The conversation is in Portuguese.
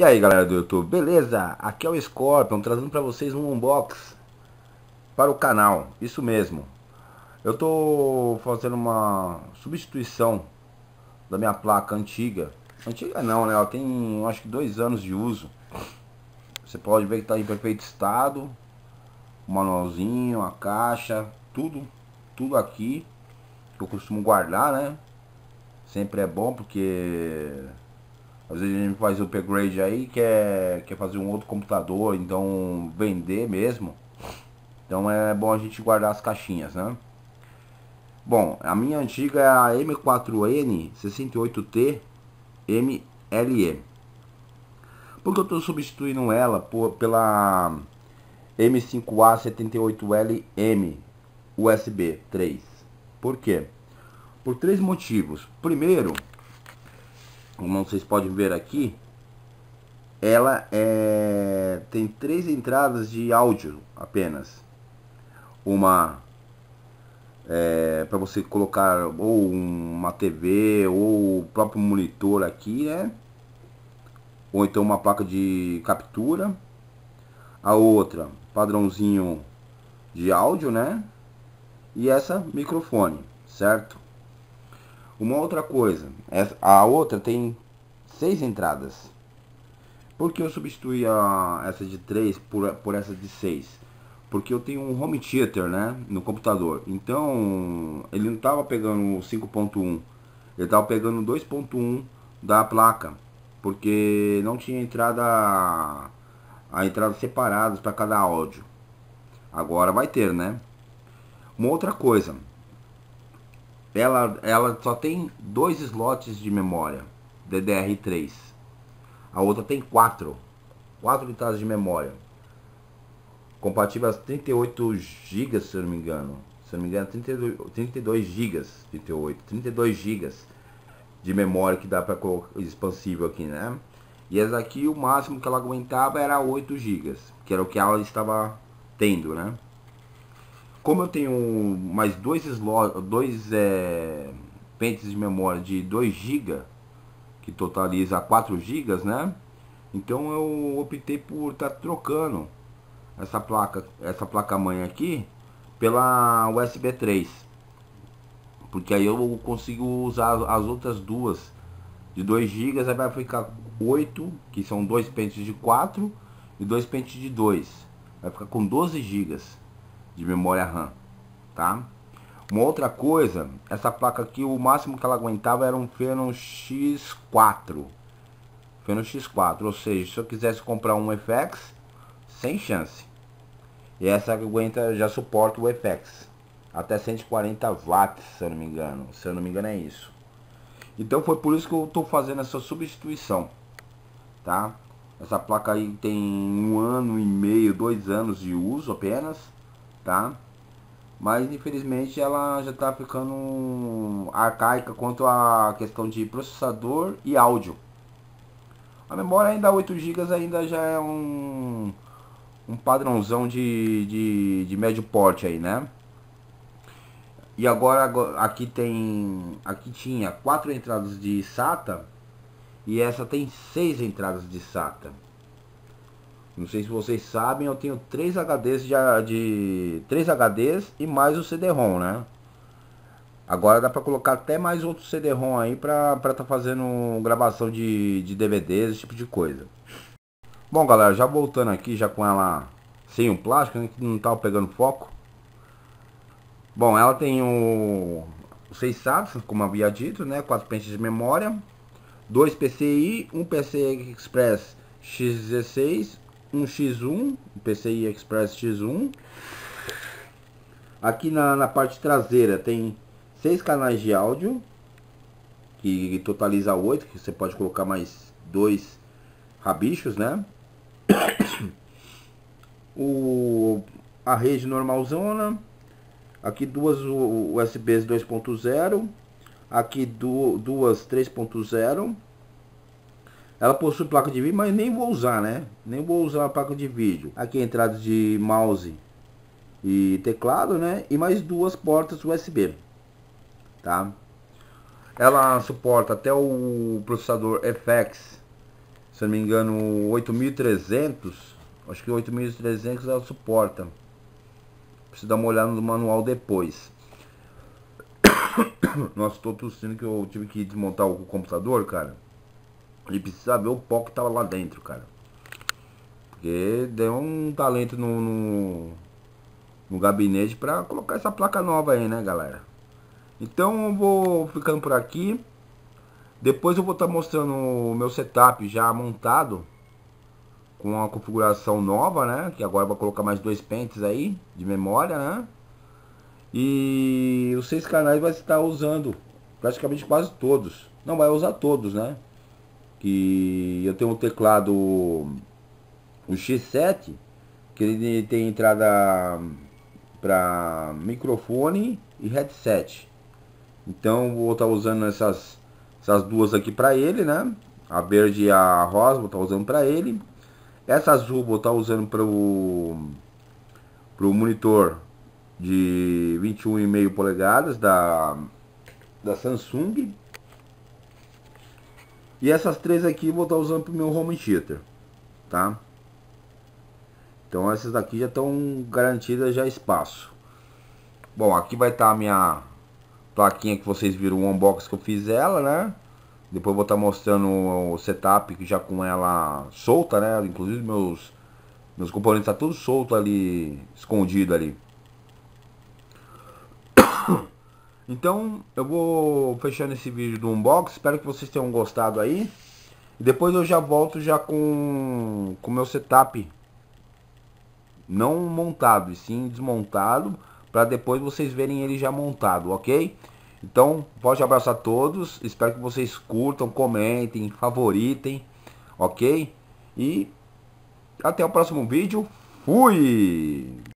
E aí galera do YouTube, beleza? Aqui é o Scorpion trazendo para vocês um unbox para o canal, isso mesmo Eu tô fazendo uma substituição da minha placa antiga Antiga não né, ela tem acho que dois anos de uso Você pode ver que tá em perfeito estado O manualzinho, a caixa, tudo, tudo aqui Que eu costumo guardar né Sempre é bom porque às vezes a gente faz upgrade aí, quer, quer fazer um outro computador, então vender mesmo. Então é bom a gente guardar as caixinhas, né? Bom, a minha antiga é a M4N68T MLE. Porque eu estou substituindo ela por, pela M5A78LM USB 3. Por quê? Por três motivos. Primeiro, como vocês podem ver aqui, ela é, tem três entradas de áudio apenas. Uma é, para você colocar ou uma TV ou o próprio monitor aqui, né? Ou então uma placa de captura. A outra, padrãozinho de áudio, né? E essa microfone, certo? Uma outra coisa, é, a outra tem seis entradas. Por que eu substituí a, essa de 3 por, por essa de 6? Porque eu tenho um home theater né, no computador. Então ele não estava pegando o 5.1, ele estava pegando 2.1 da placa. Porque não tinha entrada a entrada separadas para cada áudio. Agora vai ter, né? Uma outra coisa, ela, ela só tem dois slots de memória DDR3. A outra tem quatro, quatro unidades de memória. Compatível às 38 GB, se eu não me engano. Se eu não me engano, 32, 32 GB, 38, 32 GB de memória que dá para colocar expansível aqui, né? E essa aqui o máximo que ela aguentava era 8 GB, que era o que ela estava tendo, né? Como eu tenho mais dois, slot, dois é, pentes de memória de 2 GB, que totaliza 4 GB, né? Então eu optei por estar tá trocando essa placa, essa placa mãe aqui pela USB 3. Porque aí eu consigo usar as outras duas de 2 GB, aí vai ficar 8, que são dois pentes de 4 e dois pentes de 2. Vai ficar com 12 GB de memória RAM, tá? Uma outra coisa, essa placa aqui, o máximo que ela aguentava era um Phenom X4. Phenom X4, ou seja, se eu quisesse comprar um FX, sem chance. E essa aguenta, já suporta o FX. Até 140 watts, se eu não me engano. Se eu não me engano é isso. Então foi por isso que eu estou fazendo essa substituição. Tá? Essa placa aí tem um ano e meio, dois anos de uso apenas tá? Mas infelizmente ela já está ficando arcaica quanto à questão de processador e áudio. A memória ainda 8 GB ainda já é um, um padrãozão de, de, de médio porte aí, né? E agora, agora aqui tem aqui tinha quatro entradas de SATA e essa tem seis entradas de SATA. Não sei se vocês sabem, eu tenho três HDs de, de 3 HDs e mais o CD-ROM, né? Agora dá para colocar até mais outro CD-ROM aí para estar tá fazendo gravação de, de DVDs, esse tipo de coisa. Bom, galera, já voltando aqui, já com ela sem o plástico, né, que não estava pegando foco. Bom, ela tem o, 6 seis como havia dito, né, quatro pentes de memória, dois PCI, um PCI Express X16, um X1, um PCI Express X1. Aqui na, na parte traseira tem seis canais de áudio, que totaliza oito, que você pode colocar mais dois rabichos, né? O, a rede normalzona, aqui duas USBs 2.0, aqui duas 3.0 ela possui placa de vídeo, mas nem vou usar, né? Nem vou usar a placa de vídeo. Aqui entrada de mouse e teclado, né? E mais duas portas USB, tá? Ela suporta até o processador FX, se não me engano, 8300. Acho que 8300 ela suporta. Preciso dar uma olhada no manual depois. Nossa, estou tossindo que eu tive que desmontar o computador, cara. Ele precisa ver o pó que tava lá dentro, cara. Porque deu um talento no, no, no gabinete pra colocar essa placa nova aí, né, galera? Então eu vou ficando por aqui. Depois eu vou estar tá mostrando o meu setup já montado com a configuração nova, né? Que agora vai colocar mais dois pentes aí de memória, né? E os seis canais vai estar usando praticamente quase todos. Não vai usar todos, né? que eu tenho um teclado o X7 que ele tem entrada para microfone e headset então vou estar tá usando essas essas duas aqui para ele né a verde e a rosa vou estar tá usando para ele essa azul vou estar tá usando para o o monitor de 21,5 polegadas da da Samsung e essas três aqui vou estar usando para o meu home theater, tá? Então essas daqui já estão garantidas já espaço. Bom, aqui vai estar a minha plaquinha que vocês viram o unbox que eu fiz ela, né? Depois vou estar mostrando o setup que já com ela solta, né? Inclusive meus meus componentes tá tudo solto ali, escondido ali. Então eu vou fechando esse vídeo do unbox, espero que vocês tenham gostado aí. depois eu já volto já com o meu setup não montado, e sim desmontado, para depois vocês verem ele já montado, ok? Então, forte abraço a todos, espero que vocês curtam, comentem, favoritem, ok? E até o próximo vídeo, fui!